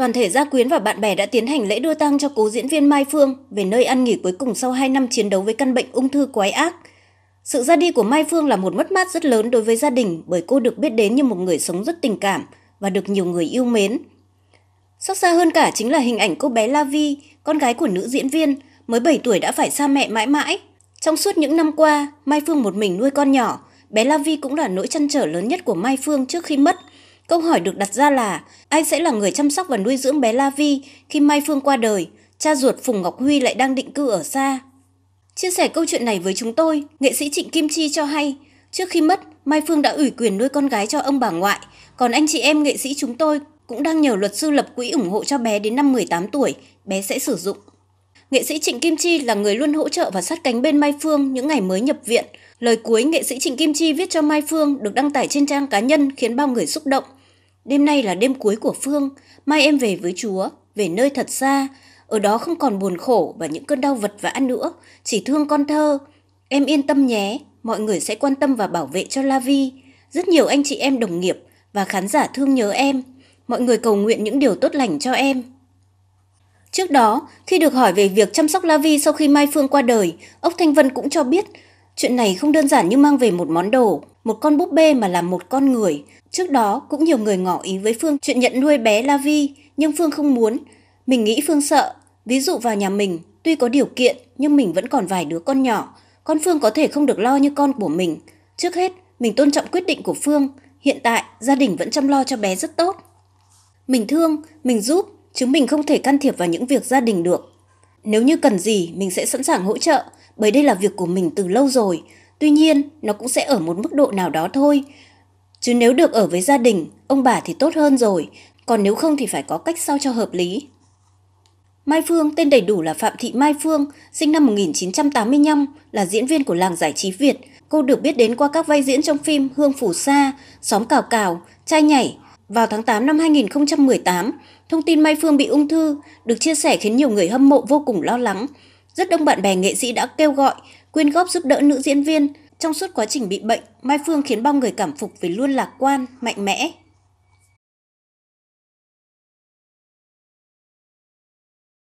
Toàn thể gia quyến và bạn bè đã tiến hành lễ đưa tang cho cố diễn viên Mai Phương về nơi ăn nghỉ cuối cùng sau 2 năm chiến đấu với căn bệnh ung thư quái ác. Sự ra đi của Mai Phương là một mất mát rất lớn đối với gia đình bởi cô được biết đến như một người sống rất tình cảm và được nhiều người yêu mến. Xót xa hơn cả chính là hình ảnh cô bé La Vi, con gái của nữ diễn viên, mới 7 tuổi đã phải xa mẹ mãi mãi. Trong suốt những năm qua, Mai Phương một mình nuôi con nhỏ, bé La Vi cũng là nỗi chăn trở lớn nhất của Mai Phương trước khi mất – Câu hỏi được đặt ra là ai sẽ là người chăm sóc và nuôi dưỡng bé La Vi khi Mai Phương qua đời, cha ruột Phùng Ngọc Huy lại đang định cư ở xa. Chia sẻ câu chuyện này với chúng tôi, nghệ sĩ Trịnh Kim Chi cho hay, trước khi mất, Mai Phương đã ủy quyền nuôi con gái cho ông bà ngoại, còn anh chị em nghệ sĩ chúng tôi cũng đang nhờ luật sư lập quỹ ủng hộ cho bé đến năm 18 tuổi, bé sẽ sử dụng. Nghệ sĩ Trịnh Kim Chi là người luôn hỗ trợ và sát cánh bên Mai Phương những ngày mới nhập viện. Lời cuối nghệ sĩ Trịnh Kim Chi viết cho Mai Phương được đăng tải trên trang cá nhân khiến bao người xúc động – Đêm nay là đêm cuối của Phương, mai em về với Chúa, về nơi thật xa. Ở đó không còn buồn khổ và những cơn đau vật vã nữa, chỉ thương con thơ. Em yên tâm nhé, mọi người sẽ quan tâm và bảo vệ cho La Vi. Rất nhiều anh chị em đồng nghiệp và khán giả thương nhớ em. Mọi người cầu nguyện những điều tốt lành cho em. Trước đó, khi được hỏi về việc chăm sóc La Vi sau khi Mai Phương qua đời, ốc Thanh Vân cũng cho biết chuyện này không đơn giản như mang về một món đồ, một con búp bê mà là một con người. Trước đó cũng nhiều người ngỏ ý với Phương chuyện nhận nuôi bé La Vi, nhưng Phương không muốn. Mình nghĩ Phương sợ, ví dụ vào nhà mình, tuy có điều kiện nhưng mình vẫn còn vài đứa con nhỏ, con Phương có thể không được lo như con của mình. Trước hết, mình tôn trọng quyết định của Phương, hiện tại gia đình vẫn chăm lo cho bé rất tốt. Mình thương, mình giúp, chứ mình không thể can thiệp vào những việc gia đình được. Nếu như cần gì, mình sẽ sẵn sàng hỗ trợ, bởi đây là việc của mình từ lâu rồi. Tuy nhiên, nó cũng sẽ ở một mức độ nào đó thôi. Chứ nếu được ở với gia đình, ông bà thì tốt hơn rồi, còn nếu không thì phải có cách sao cho hợp lý. Mai Phương, tên đầy đủ là Phạm Thị Mai Phương, sinh năm 1985, là diễn viên của làng giải trí Việt. Cô được biết đến qua các vai diễn trong phim Hương Phủ Sa, Xóm Cào Cào, Trai Nhảy. Vào tháng 8 năm 2018, thông tin Mai Phương bị ung thư được chia sẻ khiến nhiều người hâm mộ vô cùng lo lắng. Rất đông bạn bè nghệ sĩ đã kêu gọi, quyên góp giúp đỡ nữ diễn viên. Trong suốt quá trình bị bệnh, Mai Phương khiến bao người cảm phục vì luôn lạc quan, mạnh mẽ,